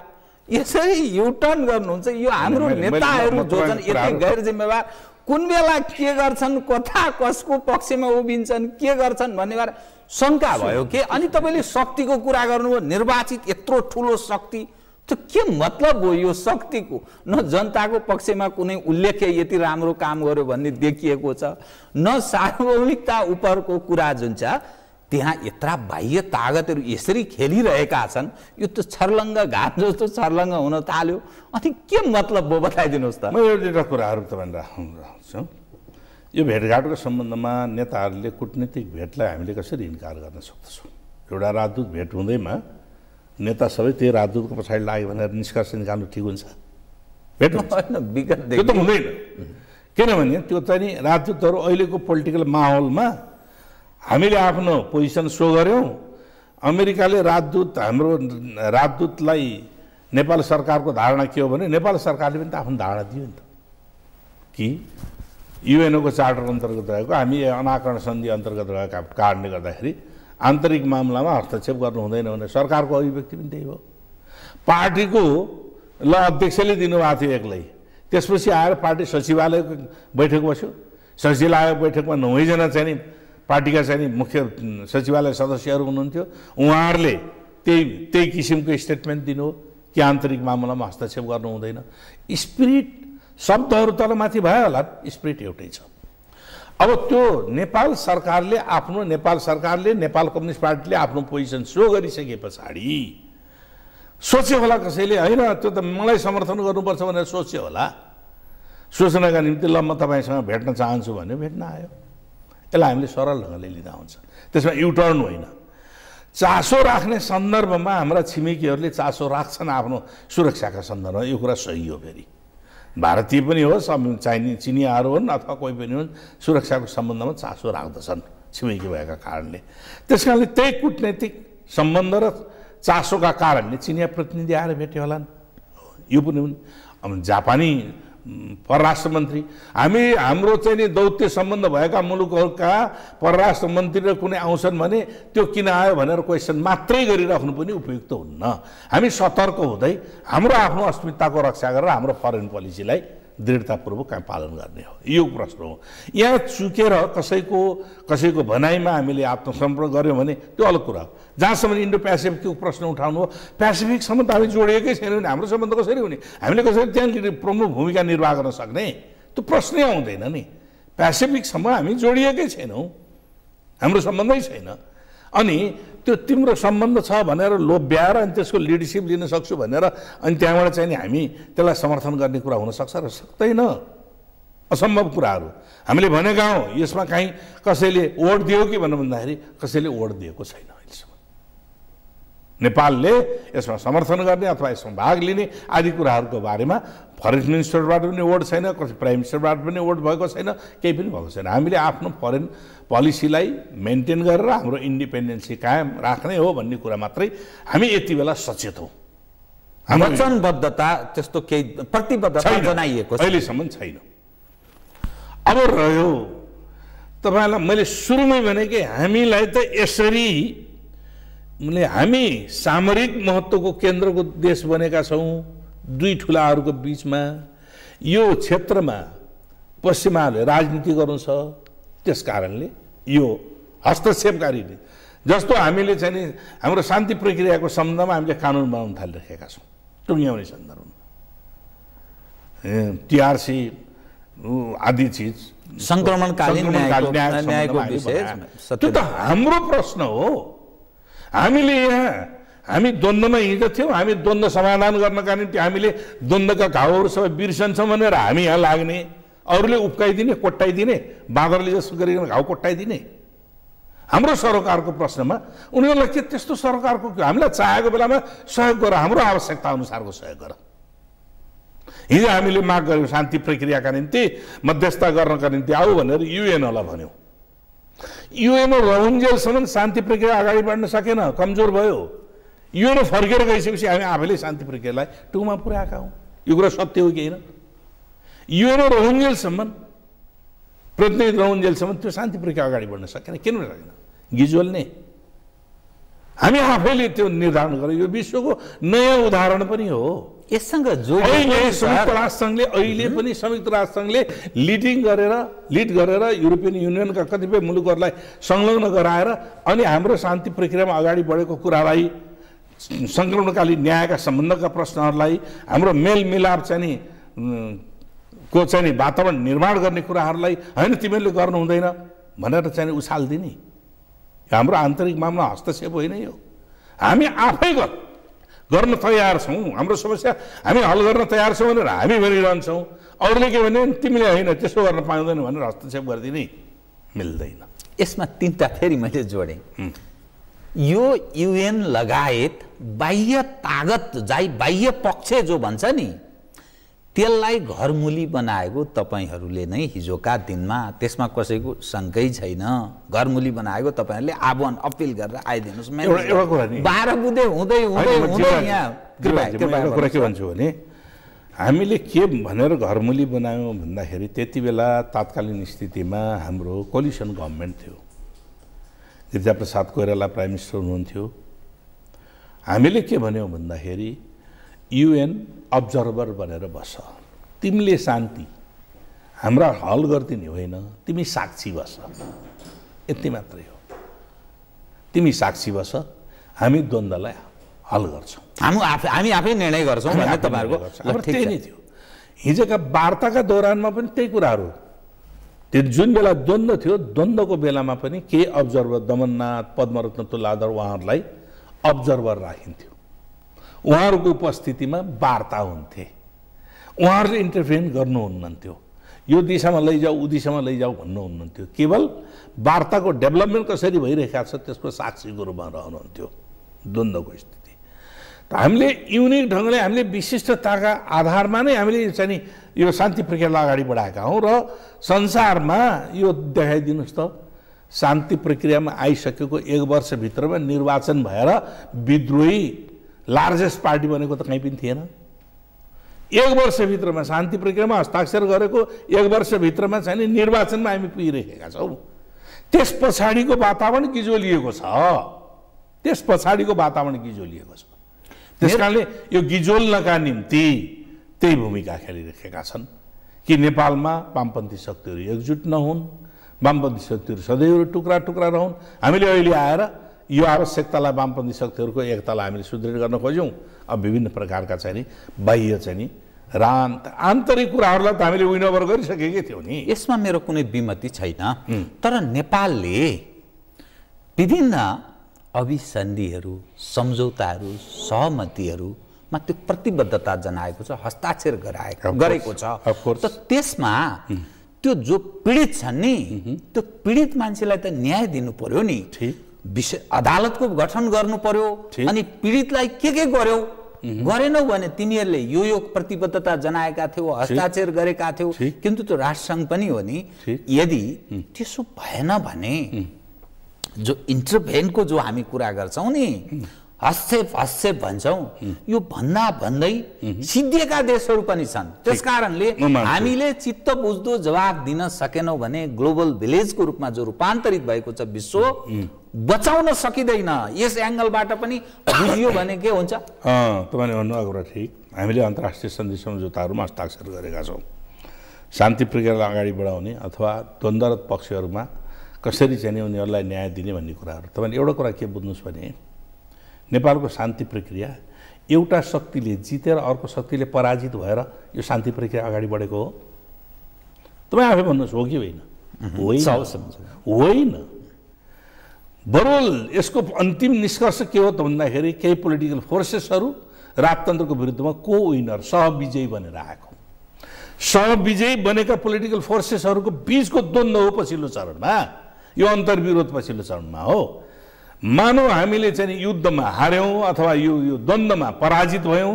Speaker 1: यसरी युटर्न गर्नुहुन्छ यो हाम्रो नेताहरू जो छन् यति गैर जिम्मेवार कुन बेला के गर्छन् कथा कसको पक्षमा उभिन्छन् के गर्छन् भन्ने बारे शङ्का भयो के अनि तपाईँले शक्तिको कुरा गर्नुभयो निर्वाचित यत्रो ठुलो शक्ति त्यो के मतलब हो यो शक्तिको न जनताको पक्षमा कुनै उल्लेख्य यति राम्रो काम गर्यो भन्ने देखिएको छ न सार्वभौमिकता उपरको कुरा जुन छ त्यहाँ यत्रा बाह्य तागतहरू यसरी खेलिरहेका छन् यो त छर्लङ्ग घाट जस्तो छर्लङ्ग हुन थाल्यो अनि के मतलब हो बताइदिनुहोस् त
Speaker 2: म एउटा कुराहरू तपाईँलाई राख्छु यो भेटघाटको सम्बन्धमा नेताहरूले कुटनीतिक भेटलाई हामीले कसरी इन्कार गर्न सक्दछौँ एउटा राजदूत भेट हुँदैमा नेता सबै त्यही राजदूतको पछाडि लाग्यो भनेर निष्कर्ष निकाल्नु ठिक हुन्छ भेट यो त हुँदैन किनभने त्यो चाहिँ राजदूतहरू अहिलेको पोलिटिकल माहौलमा हामीले आफ्नो पोजिसन सो गऱ्यौँ अमेरिकाले राजदूत हाम्रो राजदूतलाई नेपाल सरकारको धारणा के हो भने नेपाल सरकारले पनि त आफ्नो धारणा दियो नि त कि युएनओको चार्टर अन्तर्गत रहेको हामी अनाकरण सन्धि अन्तर्गत रहेका कारणले गर्दाखेरि आन्तरिक मामलामा हस्तक्षेप गर्नु हुँदैन भने सरकारको अभिव्यक्ति पनि त्यही हो पार्टीको ल अध्यक्षले दिनुभएको थियो एक्लै त्यसपछि आएर पार्टी सचिवालयको बैठक बस्यो सचिवालयको बैठकमा नौजना चाहिँ नि पार्टीका चाहिँ नि मुख्य सचिवालय सदस्यहरू हुनुहुन्थ्यो उहाँहरूले त्यही त्यही किसिमको स्टेटमेन्ट दिनु हो कि आन्तरिक मामलामा हस्तक्षेप गर्नु हुँदैन स्पिरिट शब्दहरू तलमाथि भयो होला स्प्रिट एउटै छ अब त्यो नेपाल सरकारले आफ्नो नेपाल सरकारले नेपाल कम्युनिस्ट पार्टीले आफ्नो पोजिसन सो गरिसके पछाडि सोच्यो होला कसैले होइन त्यो त मलाई समर्थन गर्नुपर्छ भनेर सोच्यो होला सोच्नका निम्ति ल म तपाईँसँग भेट्न चाहन्छु भने भेट्न आयो यसलाई हामीले सरल ढङ्गले लिँदा हुन्छ त्यसमा युटर्न होइन चासो राख्ने सन्दर्भमा हाम्रा छिमेकीहरूले चासो राख्छन् आफ्नो सुरक्षाका सन्दर्भमा यो कुरा सही हो फेरि भारतीय पनि हो चाइनिज चिनियाहरू हुन् अथवा कोही पनि हुन् सुरक्षाको सम्बन्धमा चासो राख्दछन् छिमेकी भएका कारणले त्यस कारणले त्यही कुटनैतिक सम्बन्ध र चासोका कारणले चिनिया प्रतिनिधि आएर भेट्यो होलान् यो पनि हुन् अब जापानी परराष्ट्र मन्त्री हामी हाम्रो चाहिँ नि दौत्य सम्बन्ध भएका मुलुकहरूका परराष्ट्र मन्त्री र कुनै आउँछन् भने त्यो किन आयो भनेर क्वेसन मात्रै गरिराख्नु पनि उपयुक्त हुन्न हामी सतर्क हुँदै हाम्रो आफ्नो अस्मिताको रक्षा गरेर हाम्रो फरेन पोलिसीलाई दृढतापूर्वक पालन गर्ने हो यो प्रश्न हो यहाँ चुकेर कसैको कसैको भनाइमा हामीले आत्मसमर्पण गऱ्यौँ भने त्यो अलग कुरा हो जहाँसम्म इन्डो पेसिफिकको प्रश्न उठाउनु हो पेसिफिक सम्बन्ध हामी जोडिएकै छैन भने हाम्रो सम्बन्ध कसरी हुने हामीले कसरी त्यहाँनिर प्रमुख भूमिका निर्वाह गर्न सक्ने त्यो प्रश्नै आउँदैन नि पेसिफिकसम्म हामी जोडिएकै छैनौँ हाम्रो सम्बन्धै छैन अनि त्यो तिम्रो सम्बन्ध छ भनेर लोभ्याएर अनि त्यसको लिडरसिप लिन सक्छु भनेर अनि त्यहाँबाट चाहिँ नि हामी त्यसलाई समर्थन गर्ने कुरा हुनसक्छ र सक्दैन असम्भव कुराहरू हामीले भनेका हौँ यसमा काहीँ कसैले वोट दियो कि भन्नु भन्दाखेरि कसैले वोट दिएको छैन अहिलेसम्म नेपालले यसमा समर्थन गर्ने अथवा यसमा भाग लिने आदि कुराहरूको बारेमा फरेन मिनिस्टरबाट पनि वोट छैन कसै प्राइम मिनिस्टरबाट पनि वोट भएको छैन केही पनि भएको छैन हामीले आफ्नो फरेन पोलिसीलाई मेन्टेन गरेर हाम्रो इन्डिपेन्डेन्सी कायम राख्ने हो भन्ने कुरा मात्रै हामी यति बेला सचेत हौँ वचनबद्धता त्यस्तो केही प्रतिबद्धता जनाइएको अहिलेसम्म छैन अब रह्यो तपाईँलाई मैले सुरुमै भने कि हामीलाई त यसरी हामी सामरिक महत्त्वको केन्द्रको देश बनेका छौँ दुई ठुलाहरूको बिचमा यो क्षेत्रमा पश्चिमाले राजनीति गर्नु छ त्यस कारणले यो हस्तक्षेपकारीले जस्तो हामीले चाहिँ नि हाम्रो शान्ति प्रक्रियाको सम्बन्धमा हामीले कानुन बनाउन थालिरहेका छौँ टुङ्ग्याउने सन्दर्भमा टिआरसी आदि चिज सङ्क्रमणकालीन न्यायको विषय त्यो त हाम्रो प्रश्न हो हामीले यहाँ हामी द्वन्द्वमा हिँडेको थियौँ हामी द्वन्द्व समाधान गर्नका निम्ति हामीले द्वन्द्वका घाउहरू सबै बिर्सन्छौँ भनेर हामी यहाँ लाग्ने अरूले उप्काइदिने कोट्टाइदिने बाँदरले जस्तो गरिकन घाउ कोट्टाइदिने हाम्रो सरकारको प्रश्नमा उनीहरूलाई के त्यस्तो सरकारको हामीलाई चाहेको बेलामा सहयोग गर हाम्रो आवश्यकता अनुसारको सहयोग गर हिजो हामीले माग गर्यौँ शान्ति प्रक्रियाका निम्ति मध्यस्थता गर्नका निम्ति आऊ भनेर युएनओलाई भन्यौँ युएनओ रहुन्जेलसम्म शान्ति प्रक्रिया अगाडि बढ्न सकेन कमजोर भयो यो फर्केर गइसकेपछि हामी आफैले शान्ति प्रक्रियालाई टुमा पुऱ्याएका हौँ यो कुरा सत्य हो कि होइन यो र रोहुन्जेलसम्म प्रतिनिधि रोहुन्जेलसम्म त्यो शान्ति प्रक्रिया अगाडि बढ्न सकेन किन सकेन गिजुअल नै हामी आफैले त्यो निर्धारण गर्यो यो विश्वको नयाँ उदाहरण पनि हो यससँग जो संयुक्त राष्ट्रसङ्घले अहिले पनि संयुक्त राष्ट्रसङ्घले लिडिङ गरेर लिड गरेर युरोपियन युनियनका कतिपय मुलुकहरूलाई संलग्न गराएर अनि हाम्रो शान्ति प्रक्रियामा अगाडि बढेको कुरालाई सङ्क्रमणकालीन न्यायका सम्बन्धका प्रश्नहरूलाई हाम्रो मेलमिलाप चाहिँ नि को चाहिँ नि वातावरण निर्माण गर्ने कुराहरूलाई होइन तिमीहरूले गर्नु हुँदैन भनेर चाहिँ उछाल हाम्रो आन्तरिक मामला हस्तक्षेप होइन यो हामी आफै गर्न तयार छौँ हाम्रो समस्या हामी हल गर्न तयार छौँ भनेर हामी भनिरहन्छौँ अरूले के भन्यो भने तिमीले होइन त्यसो गर्न पाउँदैन भनेर हस्तक्षेप गरिदिने मिल्दैन यसमा तिनवटा फेरि मैले जोडेँ यो
Speaker 1: युएन लगायत बाह्य तागत जाइ बाह्य पक्ष जो भन्छ नि त्यसलाई घरमुली बनाएको तपाईँहरूले नै हिजोका दिनमा त्यसमा कसैको शङ्कै छैन घरमुली बनाएको तपाईँहरूले आह्वान अपिल गरेर आइदिनुहोस् बाह्र बुधे हुँदै हुँदै हुँदै के भन्छु
Speaker 2: भने हामीले के भनेर घरमुली बनायौँ भन्दाखेरि त्यति बेला तात्कालीन स्थितिमा हाम्रो कोलिसन गभर्मेन्ट थियो विद्याप्रसाद कोइराला प्राइम मिनिस्टर हुनुहुन्थ्यो हामीले के भन्यौँ भन्दाखेरि युएन अब्जर्भर भनेर बस तिमीले शान्ति हाम्रा हल गरिदिने होइन तिमी साक्षी बस यति मात्रै हो तिमी साक्षी बस हामी द्वन्द्वलाई हल गर्छौँ हामी आफै हामी आफै निर्णय गर्छौँ तपाईँहरूको त्यही नै थियो हिजोका वार्ताका दौरानमा पनि त्यही कुराहरू त्यो जुन बेला द्वन्द्व थियो द्वन्द्वको बेलामा पनि केही अब्जर्भर दमननाथ पद्मरत्न तुलाधर उहाँहरूलाई अब्जर्भर राखिन्थ्यो उहाँहरूको उपस्थितिमा वार्ता हुन्थे उहाँहरूले इन्टरफेयर गर्नुहुन्नन्थ्यो यो दिशामा लैजाऊ ऊ दिशामा लैजाऊ भन्नुहुन्नन्थ्यो केवल वार्ताको डेभलपमेन्ट कसरी भइरहेका छ त्यसको साक्षीको रूपमा रहनुहुन्थ्यो द्वन्द्वको स्थिति हामीले युनिक ढङ्गले हामीले विशिष्टताका आधारमा नै हामीले चाहिँ यो शान्ति प्रक्रियालाई अगाडि बढाएका हौँ र संसारमा यो देखाइदिनुहोस् त शान्ति प्रक्रियामा आइसकेको एक वर्षभित्रमा निर्वाचन भएर विद्रोही लार्जेस्ट पार्टी बनेको त कहीँ पनि थिएन एक वर्षभित्रमा शान्ति प्रक्रियामा हस्ताक्षर गरेको एक वर्षभित्रमा चाहिँ निर्वाचनमा हामी पुगिरहेका छौँ त्यस पछाडिको वातावरण गिजोलिएको छ त्यस पछाडिको वातावरण गिजोलिएको छ त्यस कारणले यो गिजोल्नका निम्ति त्यही भूमिका खेलिरहेका छन् कि नेपालमा वामपन्थी शक्तिहरू एकजुट नहुन् वामपन्थी शक्तिहरू सधैँ टुक्रा टुक्रा रहन् हामीले अहिले आएर यो आवश्यकतालाई वामपन्थी शक्तिहरूको एकतालाई हामीले सुदृढ गर्न खोज्यौँ अब विभिन्न प्रकारका चाहिँ नि बाह्य चाहिँ नि रान्त आन्तरिक कुराहरूलाई त हामीले विन ओभर गरिसकेकै थियौँ नि यसमा मेरो कुनै विमति
Speaker 1: छैन तर नेपालले विभिन्न अभिसन्धिहरू सम्झौताहरू सहमतिहरूमा त्यो प्रतिबद्धता जनाएको छ हस्ताक्षर गराएको गरेको छ त त्यसमा त्यो जो पीडित छन् नि त्यो पीडित मान्छेलाई त न्याय दिनु पर्यो नि विषय अदालतको गठन गर्नु पर्यो अनि पीडितलाई के के गर्यो गरेनौ भने तिमीहरूले यो यो प्रतिबद्धता जनाएका थियो हस्ताक्षर गरेका थियो किन्तु त्यो राष्ट्रसङ्घ पनि हो नि यदि त्यसो भएन भने जो इन्टरभेनको जो हामी कुरा गर्छौँ नि हस्तक्षेप हस्तेप भन्छौँ यो भन्दा भन्दै सिद्धिएका देशहरू पनि छन् त्यस कारणले हामीले चित्त बुझ्दो जवाब दिन सकेनौँ भने ग्लोबल भिलेजको रूपमा जो रूपान्तरित भएको छ विश्व बचाउन सकिँदैन यस एङ्गलबाट पनि बुझियो भने के हुन्छ
Speaker 2: तपाईँले भन्नुभएको कुरा ठिक हामीले अन्तर्राष्ट्रिय सन्धि सम्झौताहरूमा हस्ताक्षर गरेका छौँ शान्ति प्रक्रियालाई अगाडि बढाउने अथवा द्वन्द्वरत पक्षहरूमा कसरी चाहिँ उनीहरूलाई न्याय दिने भन्ने कुराहरू तपाईँले एउटा कुरा के बुझ्नुहोस् भने नेपालको शान्ति प्रक्रिया एउटा शक्तिले जितेर अर्को शक्तिले पराजित भएर यो शान्ति प्रक्रिया अगाडि बढेको हो तपाईँ आफै भन्नुहोस् हो कि होइन होइन बरोल यसको अन्तिम निष्कर्ष के हो त भन्दाखेरि केही पोलिटिकल फोर्सेसहरू राजतन्त्रको विरुद्धमा को विनर सहविजयी बनेर आएको सहविजयी बनेका पोलिटिकल फोर्सेसहरूको बिचको द्वन्द्व हो पछिल्लो चरणमा यो अन्तर्विरोध पछिल्लो चरणमा हो मानौ हामीले चाहिँ युद्धमा हार्यौँ अथवा यो यो द्वन्द्वमा पराजित भयौँ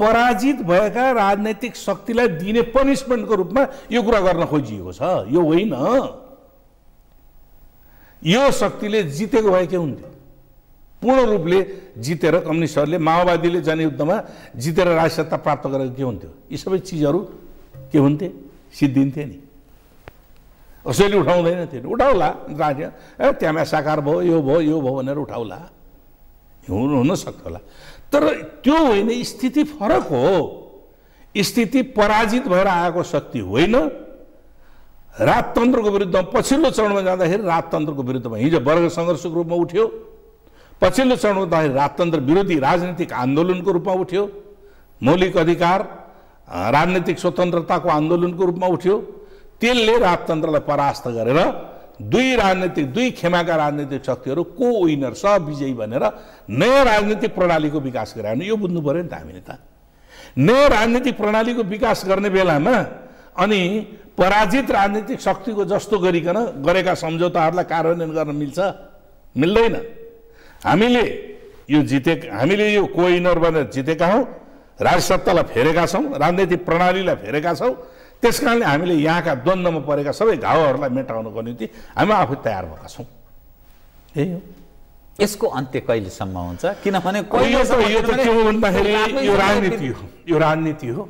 Speaker 2: पराजित भएका राजनैतिक शक्तिलाई दिने पनिसमेन्टको रूपमा यो कुरा गर्न खोजिएको छ यो होइन यो शक्तिले जितेको भए के हुन्थ्यो पूर्ण रूपले जितेर कम्युनिस्टहरूले माओवादीले जनयुद्धमा जितेर राजसत्ता प्राप्त गरेको के हुन्थ्यो यी सबै चिजहरू के हुन्थे सिद्धिन्थे नि कसैले उठाउँदैन थिएन उठाउला राख्यो ए त्यहाँमा साकार भयो यो भयो यो भयो भनेर उठाउला हुन हुनसक्छ होला तर त्यो होइन स्थिति फरक हो स्थिति पराजित भएर आएको शक्ति होइन राजतन्त्रको विरुद्धमा पछिल्लो चरणमा जाँदाखेरि राजतन्त्रको विरुद्धमा हिजो वर्ग सङ्घर्षको रूपमा उठ्यो पछिल्लो चरणमा जाँदाखेरि राजतन्त्र विरोधी राजनीतिक आन्दोलनको रूपमा उठ्यो मौलिक अधिकार राजनीतिक स्वतन्त्रताको आन्दोलनको रूपमा उठ्यो त्यसले राजतन्त्रलाई परास्त गरेर दुई राजनैतिक दुई खेमाका राजनैतिक शक्तिहरू को विनर छ विजयी भनेर नयाँ राजनीतिक प्रणालीको विकास गरे यो बुझ्नु पऱ्यो नि त हामीले त नयाँ राजनीतिक प्रणालीको विकास गर्ने बेलामा अनि पराजित राजनीतिक शक्तिको जस्तो गरिकन गरेका सम्झौताहरूलाई कार्यान्वयन गर्न मिल्छ मिल्दैन हामीले यो जिते हामीले यो कोइनर भनेर जितेका हौँ राजसत्तालाई फेरेका छौँ राजनैतिक प्रणालीलाई फेरेका छौँ त्यस कारणले हामीले यहाँका द्वन्द्वमा परेका सबै घाउहरूलाई मेटाउनको निम्ति हामी आफै तयार भएका छौँ यही हो यसको अन्त्य कहिलेसम्म हुन्छ किनभने यो त के हो भन्दाखेरि यो राजनीति हो यो राजनीति हो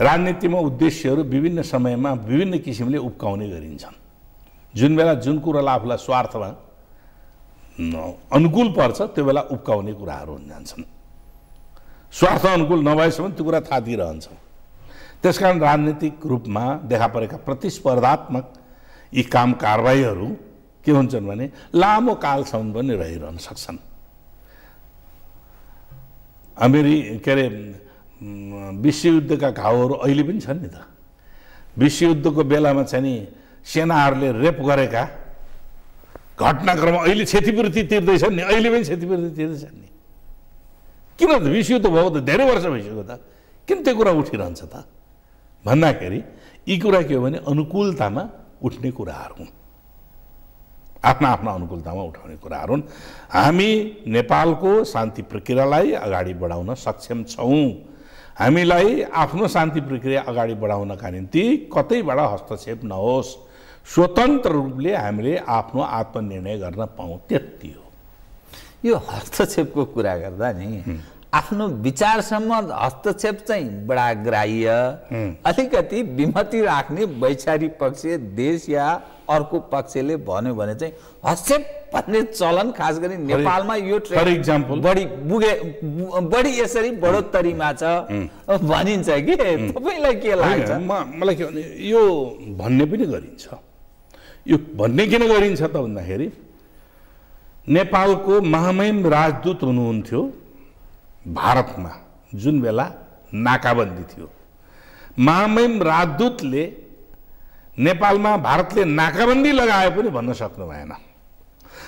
Speaker 2: राजनीतिमा उद्देश्यहरू विभिन्न समयमा विभिन्न किसिमले उब्काउने गरिन्छन् जुन बेला जुन कुरालाई आफूलाई स्वार्थमा अनुकूल पर्छ त्यो बेला उब्काउने कुराहरू हुन जान्छन् स्वार्थ अनुकूल नभएसम्म त्यो कुरा थाहा दिइरहन्छ त्यसकारण राजनीतिक रूपमा देखा परेका प्रतिस्पर्धात्मक यी काम कारवाहीहरू के हुन्छन् भने लामो कालसम्म पनि रहिरहन सक्छन् अमेरि के अरे विश्वयुद्धका घाउहरू अहिले पनि छन् नि त विश्वयुद्धको बेलामा चाहिँ नि सेनाहरूले रेप गरेका घटनाक्रम अहिले क्षतिपूर्ति तिर्दैछन् नि अहिले पनि क्षतिपूर्ति तिर्दैछन् नि किन त विश्वयुद्ध भएको त धेरै वर्ष भइसक्यो त किन त्यो कुरा उठिरहन्छ त भन्दाखेरि यी कुरा के हो भने अनुकूलतामा उठ्ने कुराहरू हुन् आफ्ना आफ्ना अनुकूलतामा उठाउने कुराहरू हुन् हामी नेपालको शान्ति प्रक्रियालाई अगाडि बढाउन सक्षम छौँ हामीलाई आफ्नो शान्ति प्रक्रिया अगाडि बढाउनका निम्ति कतैबाट हस्तक्षेप नहोस् स्वतन्त्र रूपले हामीले आफ्नो आत्मनिर्णय गर्न पाउँ त्यति हो यो हस्तक्षेपको कुरा गर्दा नि आफ्नो विचारसम्म हस्तक्षेप चाहिँ बडा
Speaker 1: ग्राह्य अलिकति विमति राख्ने वैचारिक पक्ष देश या अर्को पक्षले भन्यो भने चाहिँ हस्तक्षेप भन्ने चलन खास गरी नेपालमा यो ट्रेन्ड बढी बुगे बढी यसरी बढोत्तरीमा छ भनिन्छ
Speaker 2: कि तपाईँलाई के लाग्छ मलाई के भन्नु यो भन्ने पनि गरिन्छ यो भन्ने किन गरिन्छ त भन्दाखेरि नेपालको महामहिम राजदूत हुनुहुन्थ्यो भारतमा जुन बेला नाकाबन्दी थियो मामेम राजदूतले नेपालमा भारतले नाकाबन्दी लगाए पनि भन्न सक्नु भएन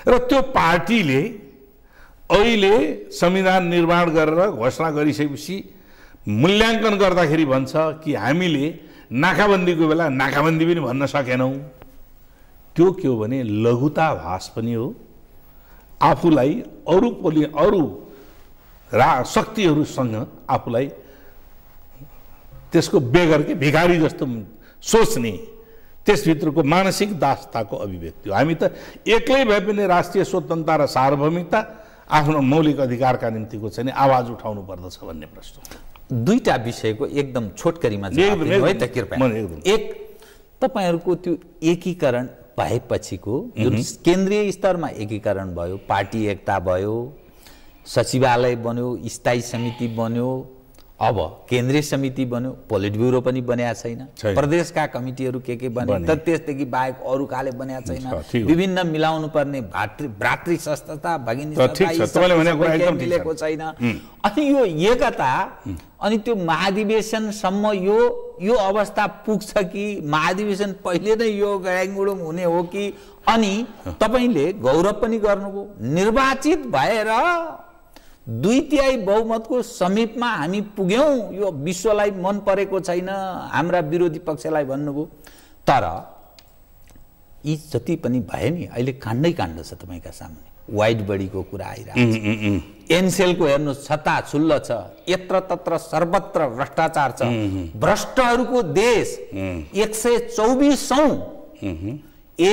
Speaker 2: र त्यो पार्टीले अहिले संविधान निर्माण गरेर घोषणा गरिसकेपछि मूल्याङ्कन गर्दाखेरि भन्छ कि हामीले नाकाबन्दीको बेला नाकाबन्दी पनि भन्न सकेनौँ त्यो के हो भने लघुताभास पनि हो आफूलाई अरू पोलि अरू रा शक्तिहरूसँग आफूलाई त्यसको बेगरकै भिखारी जस्तो सोच्ने त्यसभित्रको मानसिक दासताको अभिव्यक्ति हो हामी त एक्लै भए पनि राष्ट्रिय स्वतन्त्रता र सार्वभौमिकता आफ्नो मौलिक अधिकारका निम्तिको चाहिँ आवाज उठाउनु पर्दछ भन्ने प्रश्न दुईवटा विषयको
Speaker 1: एकदम छोटकरीमा एक तपाईँहरूको त्यो एकीकरण भएपछिको जुन केन्द्रीय स्तरमा एकीकरण भयो पार्टी एकता भयो सचिवालय बन्यो स्थायी समिति बन्यो अब केन्द्रीय समिति बन्यो पोलिट ब्युरो पनि बन्या छैन प्रदेशका कमिटीहरू के के बने त त्यसदेखि बाहेक अरू काले बन्या छैन विभिन्न मिलाउनु पर्ने भातृ भ्रातृ संस्था भगिनी मिलेको छैन अनि यो एकता अनि त्यो महाधिवेशनसम्म यो यो अवस्था पुग्छ कि महाधिवेशन पहिले नै यो गयाङगुडुङ हुने हो कि अनि तपाईँले गौरव पनि गर्नुभयो निर्वाचित भएर दुई तिहाई बहुमतको समीपमा हामी पुग्यौँ यो विश्वलाई मन परेको छैन हाम्रा विरोधी पक्षलाई भन्नुभयो तर यी जति पनि भए नि अहिले काण्डै काण्ड छ तपाईँका सामुने वाइड बडीको कुरा आइरहेको छ एनसेलको हेर्नु छता छुल्ल छ यत्र तत्र सर्वत्र भ्रष्टाचार छ भ्रष्टहरूको देश एक सय चौबिसौँ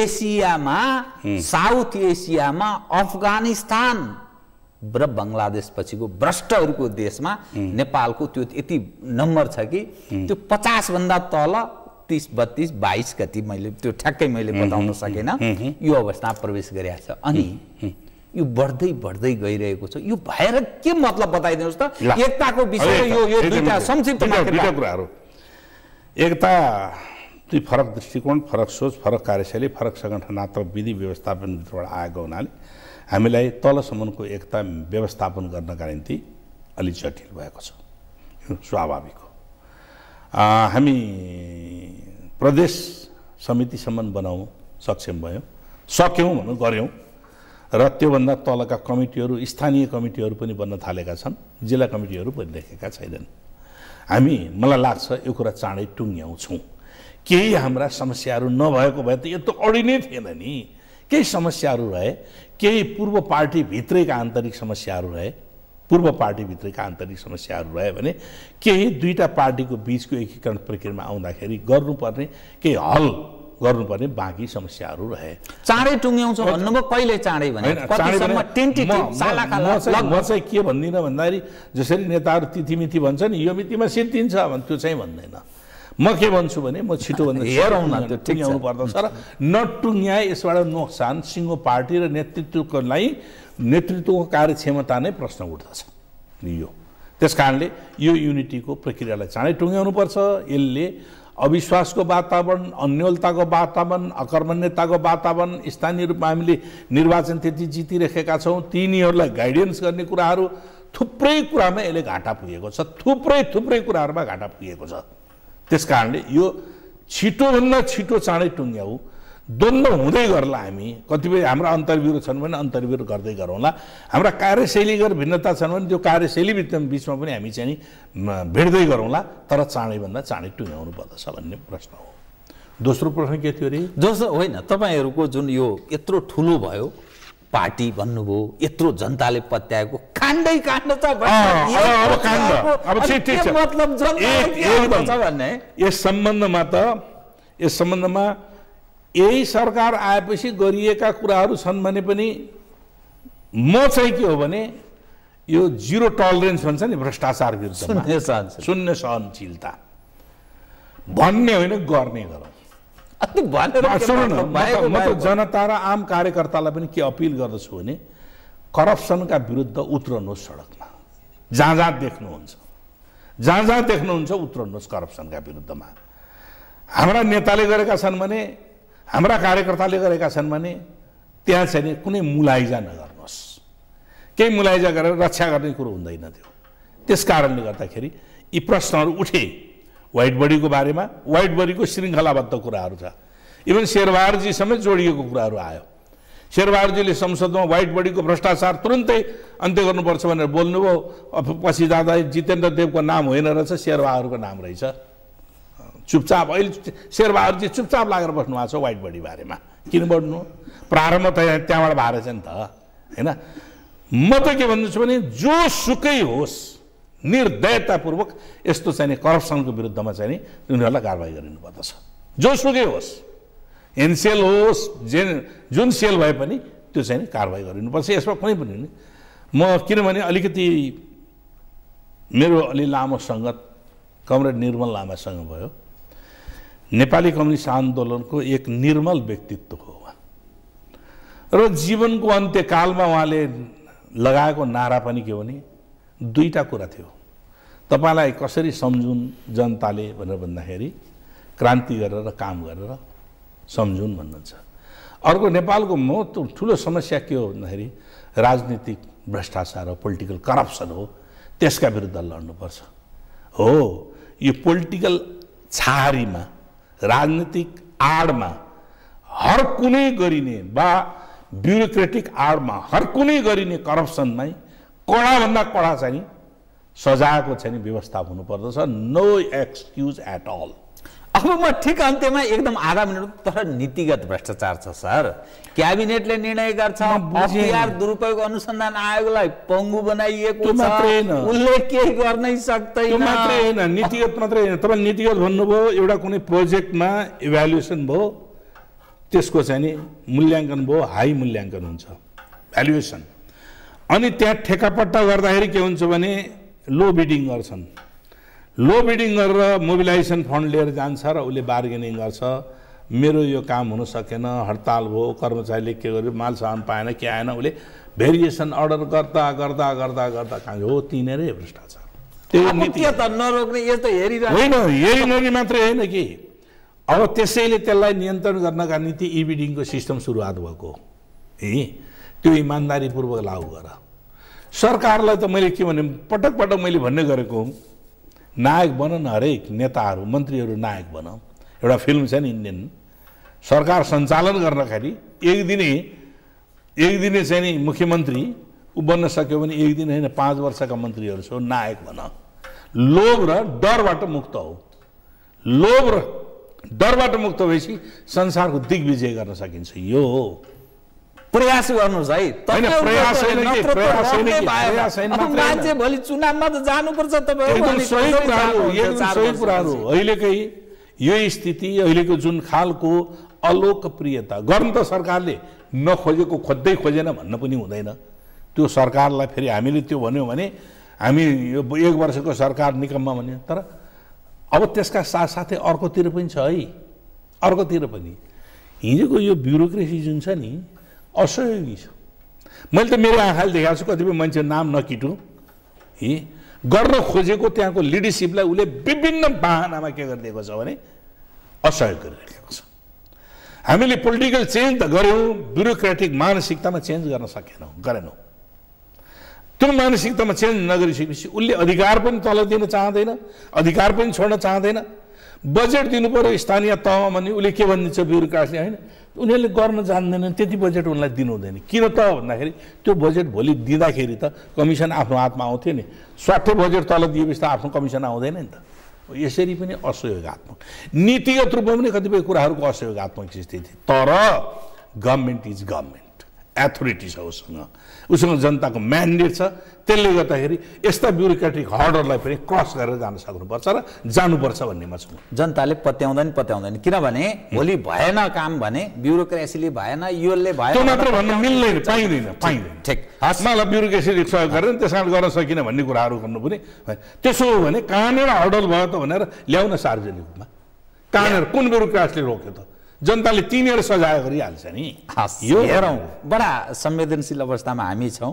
Speaker 1: एसियामा साउथ एसियामा अफगानिस्तान र पछिको भ्रष्टहरूको देशमा नेपालको त्यो यति नम्बर छ कि त्यो पचासभन्दा तल तिस बत्तिस बाइस कति मैले त्यो ठ्याक्कै मैले बताउन सकेन यो अवस्थामा प्रवेश गरेको छ अनि यो बढ्दै बढ्दै गइरहेको छ यो भएर के मतलब बताइदिनुहोस् त एकताको विषय यो यो दुईवटा कुराहरू
Speaker 2: एकता दुई फरक दृष्टिकोण फरक सोच फरक कार्यशैली फरक सङ्गठनात्मक विधि व्यवस्थापन आएको हुनाले हामीलाई तलसम्मको एकता व्यवस्थापन गर्नका निम्ति अलि जटिल भएको छ यो स्वाभाविक हो हामी प्रदेश समितिसम्म बनाउँ सक्षम भयौँ सक्यौँ भनौँ गऱ्यौँ र त्योभन्दा तलका कमिटीहरू स्थानीय कमिटीहरू पनि बन्न थालेका छन् जिल्ला कमिटीहरू पनि देखेका छैनन् हामी मलाई लाग्छ यो कुरा चाँडै टुङ्ग्याउँछौँ केही हाम्रा समस्याहरू नभएको भए त यत्रो नै थिएन नि केही समस्याहरू रहे केही पूर्व पार्टीभित्रैका आन्तरिक समस्याहरू रहे पूर्व पार्टीभित्रैका आन्तरिक समस्याहरू रहे भने केही दुईवटा पार्टीको बिचको एकीकरण प्रक्रियामा आउँदाखेरि गर्नुपर्ने केही हल गर्नुपर्ने बाँकी समस्याहरू रहे चाँडै टुङ्ग्याउँछ भन्नुभयो कहिले चाँडै भने म चाहिँ के भन्दिनँ भन्दाखेरि जसरी नेताहरू तिथिमिति भन्छ नि यो मितिमा सिद्धिन्छ भने त्यो चाहिँ भन्दैन म के भन्छु भने म छिटोभन्दा हेरौँ न त्यो टुङ्ग्याउनु पर्दछ र नटुङ्ग्याए यसबाट नोक्सान सिङ्गो पार्टी र नेतृत्वकोलाई नेतृत्वको कार्यक्षमता नै प्रश्न उठ्दछ यो त्यस कारणले यो युनिटीको प्रक्रियालाई चाँडै टुङ्ग्याउनुपर्छ यसले अविश्वासको वातावरण अन्यलताको वातावरण अकर्मण्यताको वातावरण स्थानीय रूपमा हामीले निर्वाचन त्यति जितिरहेका छौँ तिनीहरूलाई गाइडेन्स गर्ने कुराहरू थुप्रै कुरामा यसले घाटा पुगेको छ थुप्रै थुप्रै कुराहरूमा घाटा पुगेको छ त्यस कारणले यो छिटोभन्दा छिटो चाँडै टुङ्ग्याऊ द्वन्द्व हुँदै गर्ला हामी कतिपय हाम्रा अन्तर्विरोध छन् भने अन्तर्विरोध गर्दै गरौँला हाम्रा गरेर भिन्नता छन् भने त्यो कार्यशैली बिचमा पनि हामी चाहिँ भेट्दै गरौँला तर चाँडैभन्दा चाँडै टुङ्ग्याउनु पर्दछ भन्ने प्रश्न हो दोस्रो प्रश्न के थियो अरे जस्तो होइन
Speaker 1: तपाईँहरूको जुन यो यत्रो ठुलो भयो पार्टी भन्नुभयो यत्रो जनताले पत्याएको काण्डै काण्ड छ भन्ने
Speaker 2: यस सम्बन्धमा त यस सम्बन्धमा यही सरकार आएपछि गरिएका कुराहरू छन् भने पनि म चाहिँ के हो भने यो जिरो टलरेन्स भन्छ नि भ्रष्टाचार विरुद्ध शून्य सहनशीलता भन्ने होइन गर्ने गर सुन म जनता र आम कार्यकर्तालाई पनि के अपिल गर्दछु भने करप्सनका विरुद्ध उत्रनुहोस् सडकमा जहाँ जहाँ देख्नुहुन्छ जहाँ जहाँ देख्नुहुन्छ उत्रनुहोस् करप्सनका विरुद्धमा हाम्रा नेताले गरेका छन् भने हाम्रा कार्यकर्ताले गरेका छन् भने त्यहाँ चाहिँ कुनै मुलाइजा नगर्नुहोस् केही मुलाइजा गरेर रक्षा गर्ने कुरो हुँदैन त्यो त्यस कारणले गर्दाखेरि यी प्रश्नहरू उठे वाइट बडीको बारेमा वाइट बडीको श्रृङ्खलाबद्ध कुराहरू छ इभन शेरबहादुरजी समेत जोडिएको कुराहरू आयो शेरबहादुरजीले संसदमा वाइट बडीको भ्रष्टाचार तुरन्तै अन्त्य गर्नुपर्छ भनेर बोल्नुभयो पछि जाँदा जितेन्द्र देवको नाम होइन रहेछ शेरबहादुरको नाम रहेछ चुपचाप अहिले शेरबहादुरजी चुपचाप लागेर बस्नु भएको छ वाइट बडी बारेमा किन बढ्नु प्रारम्भ त त्यहाँबाट भएको छ नि त होइन म त के भन्दैछु भने जो सुकै होस् निर्दयतापूर्वक यस्तो चाहिँ नि करप्सनको विरुद्धमा चाहिँ नि उनीहरूलाई कारवाही गरिनुपर्दछ जोसुकै होस् एनसेल होस् जे जुन सेल भए पनि त्यो चाहिँ नि कारवाही गरिनुपर्छ यसमा कुनै पनि म किनभने अलिकति मेरो अलि लामो सङ्गत कमरेड निर्मल लामासँग भयो नेपाली कम्युनिस्ट आन्दोलनको एक निर्मल व्यक्तित्व हो उहाँ र जीवनको अन्त्यकालमा उहाँले लगाएको नारा पनि के हो भने दुईवटा कुरा थियो तपाईँलाई कसरी सम्झुन् जनताले भनेर भन्दाखेरि क्रान्ति गरेर काम गरेर सम्झुन् भन्नुहुन्छ अर्को नेपालको महत्त्व ठुलो समस्या के हो भन्दाखेरि राजनीतिक भ्रष्टाचार हो पोलिटिकल करप्सन हो त्यसका विरुद्ध लड्नुपर्छ हो यो पोलिटिकल छहारीमा राजनीतिक आडमा हर कुनै गरिने वा ब्युरोक्रेटिक आडमा हर कुनै गरिने करप्सनमै कडाभन्दा कडा चाहिँ सजाको चाहिँ व्यवस्था हुनुपर्दछ नो एक्सक्युज एट अल अब म ठिक अन्त्यमा एकदम आधा मिनट तर नीतिगत भ्रष्टाचार
Speaker 1: छ सर क्याबिनेटले निर्णय गर्छ दुरुपयोग अनुसन्धान आयोगलाई पङ्गु बनाइएको उसले केही गर्नै सक्दैन होइन नीतिगत
Speaker 2: मात्रै होइन तपाईँ नीतिगत भन्नुभयो एउटा कुनै प्रोजेक्टमा इभ्यालुएसन भयो त्यसको चाहिँ नि मूल्याङ्कन भयो हाई मूल्याङ्कन हुन्छ भ्यालुएसन अनि त्यहाँ ठेकापट्टा गर्दाखेरि के हुन्छ भने लो बिडिङ गर्छन् लो बिडिङ गरेर मोबिलाइजेसन फन्ड लिएर जान्छ र उसले बार्गेनिङ गर्छ मेरो यो काम हुन सकेन हडताल भयो कर्मचारीले के गर्यो माल सामान पाएन के आएन उसले भेरिएसन अर्डर गर्दा गर्दा गर्दा गर्दा कहाँ हो तिनीहरू भ्रष्टाचार त्यो नीति त नरोक्ने होइन हेरिरहने मात्रै होइन कि अब त्यसैले त्यसलाई नियन्त्रण गर्नका निम्ति इबिडिङको सिस्टम सुरुवात भएको है त्यो इमान्दारीपूर्वक लागु गर सरकारलाई त मैले के भने पटक पटक मैले भन्ने गरेको नायक बन न हरेक नेताहरू मन्त्रीहरू नायक बन एउटा फिल्म छ नि इन्डियन सरकार सञ्चालन गर्दाखेरि एक दिने एक दिने चाहिँ नि मुख्यमन्त्री ऊ बन्न सक्यो भने एक दिन होइन पाँच वर्षका मन्त्रीहरू छ नायक भन लोभ र डरबाट मुक्त हो लोभ र डरबाट मुक्त भएपछि संसारको दिग्विजय गर्न सकिन्छ यो हो प्रयास गर्नुहोस् है मान्छे
Speaker 1: भोलि चुनावमा त जानुपर्छ
Speaker 2: अहिलेकै यो स्थिति अहिलेको जुन खालको अलोकप्रियता गर्नु त सरकारले नखोजेको खोज्दै खोजेन भन्न पनि हुँदैन त्यो सरकारलाई फेरि हामीले त्यो भन्यौँ भने हामी यो एक वर्षको सरकार निकममा भन्यो तर अब त्यसका साथसाथै अर्कोतिर पनि छ है अर्कोतिर पनि हिजोको यो ब्युरोक्रेसी जुन छ नि असहयोगी छ मैले त मेरो आँखाले देखाएको छु कतिपय मान्छे नाम नकिटु हि गर्न खोजेको त्यहाँको लिडरसिपलाई उसले विभिन्न बाहनामा के गरिदिएको छ भने असहयोग गरिरहेको छ हामीले पोलिटिकल चेन्ज त गऱ्यौँ ब्युरोक्रेटिक मानसिकतामा चेन्ज गर्न सकेनौँ गरेनौँ त्यो मानसिकतामा चेन्ज नगरिसकेपछि उसले अधिकार पनि तल दिन चाहँदैन अधिकार पनि छोड्न चाहँदैन बजेट दिनु पऱ्यो स्थानीय तहमा भने उसले के भनिदिन्छ ब्युरोक्रासले होइन उनीहरूले गर्न जान्दैनन् त्यति बजेट उनलाई दिनु हुँदैन किन त भन्दाखेरि त्यो बजेट भोलि दिँदाखेरि त कमिसन आफ्नो हातमा आउँथ्यो नि स्वार्थै बजेट तल दिएपछि त आफ्नो कमिसन आउँदैन नि त यसरी पनि असहयोगात्मक नीतिगत रूपमा पनि कतिपय कुराहरूको असहयोगात्मक स्थिति तर गभर्मेन्ट इज गभर्मेन्ट एथोरिटी छ उसँग उसँग जनताको म्यान्डेट छ त्यसले गर्दाखेरि यस्ता ब्युरोक्रेटिक हर्डरलाई पनि क्रस गरेर जान सक्नुपर्छ र जानुपर्छ
Speaker 1: म छु जनताले पत्याउँदैन पत्याउँदैन किनभने भोलि भएन काम भने ब्युरोक्रेसीले भएन युएलले भएन त्यो मात्र भन्न
Speaker 2: मिल्दैन पाइँदैन पाइँदैन ठिक मलाई ब्युरोक्रेसीले सहयोग गरेर त्यस कारण गर्न सकिनँ भन्ने कुराहरू गर्नु पनि त्यसो हो भने कहाँनिर हर्डल भयो त भनेर ल्याउन सार्वजनिक रूपमा कहाँनिर कुन ब्युरोक्रासले रोक्यो त जनताले तिनीहरू सजाय गरिहाल्छ नि यो हेरौँ बडा संवेदनशील अवस्थामा हामी छौँ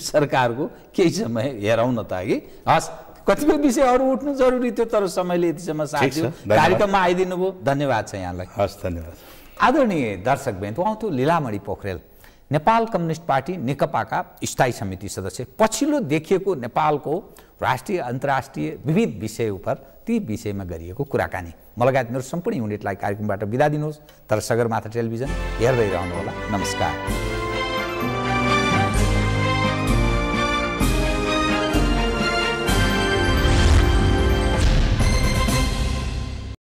Speaker 2: सरकारको
Speaker 1: केही समय हेरौँ न त कि हस् कतिपय विषयहरू उठ्नु जरुरी थियो तर समयले यतिसम्म साथ कार्यक्रममा आइदिनु भयो धन्यवाद छ यहाँलाई हस् धन्यवाद आदरणीय दर्शक बहिनी आउँथ्यो लीलामणि पोखरेल नेपाल कम्युनिस्ट पार्टी नेकपाका स्थायी समिति सदस्य पछिल्लो देखिएको नेपालको राष्ट्रिय अन्तर्राष्ट्रिय विविध विषय उप ती विषयमा गरिएको कुराकानी म लगायत मेरो सम्पूर्ण युनिटलाई कार्यक्रमबाट बिदा दिनुहोस् तर सगरमाथा टेलिभिजन हेर्दै रहनुहोला नमस्कार